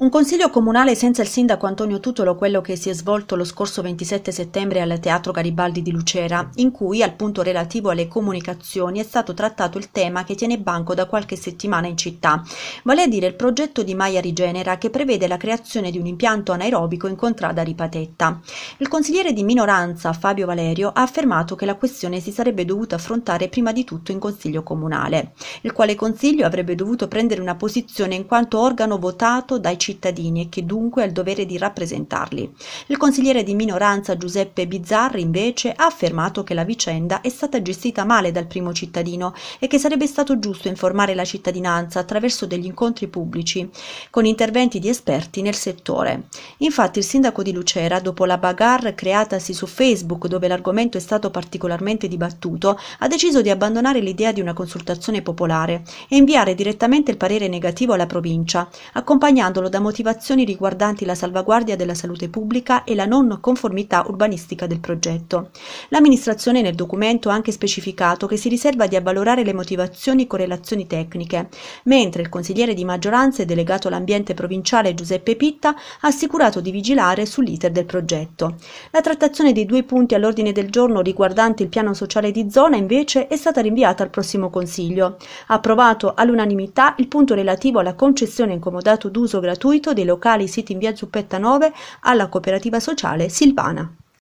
Un consiglio comunale senza il sindaco Antonio Tutolo, quello che si è svolto lo scorso 27 settembre al Teatro Garibaldi di Lucera, in cui al punto relativo alle comunicazioni è stato trattato il tema che tiene banco da qualche settimana in città, vale a dire il progetto di Maia Rigenera che prevede la creazione di un impianto anaerobico in contrada Ripatetta. Il consigliere di minoranza Fabio Valerio ha affermato che la questione si sarebbe dovuta affrontare prima di tutto in consiglio comunale, il quale consiglio avrebbe dovuto prendere una posizione in quanto organo votato dai cittadini cittadini e che dunque ha il dovere di rappresentarli. Il consigliere di minoranza Giuseppe Bizzarri invece ha affermato che la vicenda è stata gestita male dal primo cittadino e che sarebbe stato giusto informare la cittadinanza attraverso degli incontri pubblici con interventi di esperti nel settore. Infatti il sindaco di Lucera, dopo la bagarre creatasi su Facebook dove l'argomento è stato particolarmente dibattuto, ha deciso di abbandonare l'idea di una consultazione popolare e inviare direttamente il parere negativo alla provincia, accompagnandolo da motivazioni riguardanti la salvaguardia della salute pubblica e la non conformità urbanistica del progetto. L'amministrazione nel documento ha anche specificato che si riserva di avvalorare le motivazioni con relazioni tecniche, mentre il consigliere di maggioranza e delegato all'ambiente provinciale Giuseppe Pitta ha assicurato di vigilare sull'iter del progetto. La trattazione dei due punti all'ordine del giorno riguardanti il piano sociale di zona invece è stata rinviata al prossimo Consiglio. Approvato all'unanimità il punto relativo alla concessione incomodato d'uso gratuito gratuito dei locali siti in via Zuppetta 9 alla cooperativa sociale Silvana.